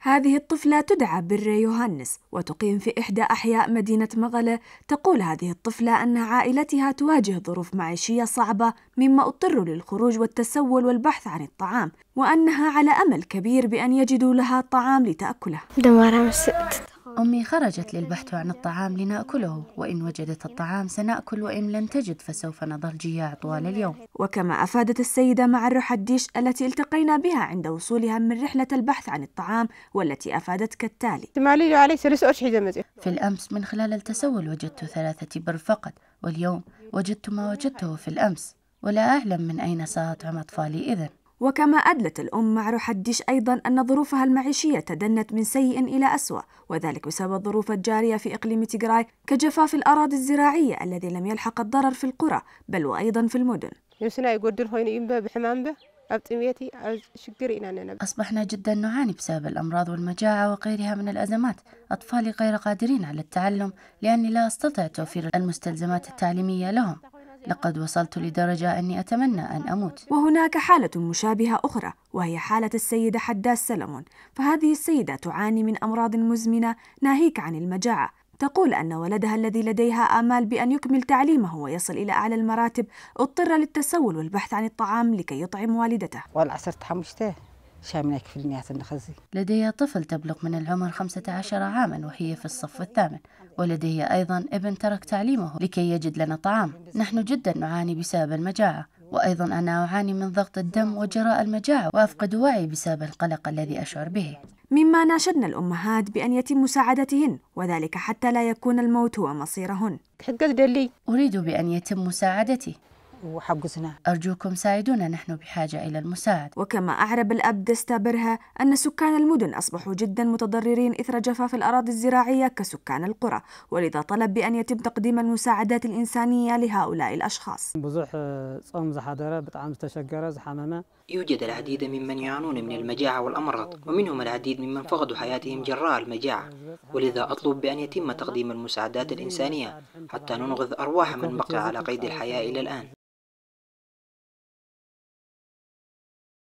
هذه الطفلة تدعى بر يوهانس وتقيم في إحدى أحياء مدينة مغلة تقول هذه الطفلة أن عائلتها تواجه ظروف معيشية صعبة مما اضطروا للخروج والتسول والبحث عن الطعام وأنها على أمل كبير بأن يجدوا لها طعام لتأكله أمي خرجت للبحث عن الطعام لنأكله وإن وجدت الطعام سنأكل وإن لن تجد فسوف نظل جياع طوال اليوم وكما أفادت السيدة معر الديش التي التقينا بها عند وصولها من رحلة البحث عن الطعام والتي أفادت كالتالي في الأمس من خلال التسول وجدت ثلاثة بر فقط واليوم وجدت ما وجدته في الأمس ولا أعلم من أين سأطعم أطفالي إذن وكما أدلت الأم مع رحديش أيضا أن ظروفها المعيشية تدنت من سيء إلى أسوأ وذلك بسبب الظروف الجارية في إقليم تيغراي كجفاف الأراضي الزراعية الذي لم يلحق الضرر في القرى بل وأيضا في المدن أصبحنا جدا نعاني بسبب الأمراض والمجاعة وغيرها من الأزمات أطفالي غير قادرين على التعلم لأني لا أستطيع توفير المستلزمات التعليمية لهم لقد وصلت لدرجة أني أتمنى أن أموت وهناك حالة مشابهة أخرى وهي حالة السيدة حداس سلمون فهذه السيدة تعاني من أمراض مزمنة ناهيك عن المجاعة تقول أن ولدها الذي لديها آمال بأن يكمل تعليمه ويصل إلى أعلى المراتب اضطر للتسول والبحث عن الطعام لكي يطعم والدته والعصر تحمشته شامنك في المئات النخزي لدي طفل تبلغ من العمر 15 عاما وهي في الصف الثامن ولدي أيضا ابن ترك تعليمه لكي يجد لنا طعام نحن جدا نعاني بسبب المجاعة وأيضا أنا أعاني من ضغط الدم وجراء المجاعة وأفقد وعي بسبب القلق الذي أشعر به مما ناشدنا الأمهات بأن يتم مساعدتهن وذلك حتى لا يكون الموت هو مصيرهن أريد بأن يتم مساعدتي وحجزنا أرجوكم ساعدونا نحن بحاجة إلى المساعدة وكما أعرب الأب دستا برها أن سكان المدن أصبحوا جدا متضررين إثر جفاف الأراضي الزراعية كسكان القرى ولذا طلب بأن يتم تقديم المساعدات الإنسانية لهؤلاء الأشخاص آه، يوجد العديد ممن يعانون من المجاعة والأمراض ومنهم العديد ممن فقدوا حياتهم جراء المجاعة ولذا أطلب بأن يتم تقديم المساعدات الإنسانية حتى ننقذ أرواح من بقي على قيد الحياة إلى الآن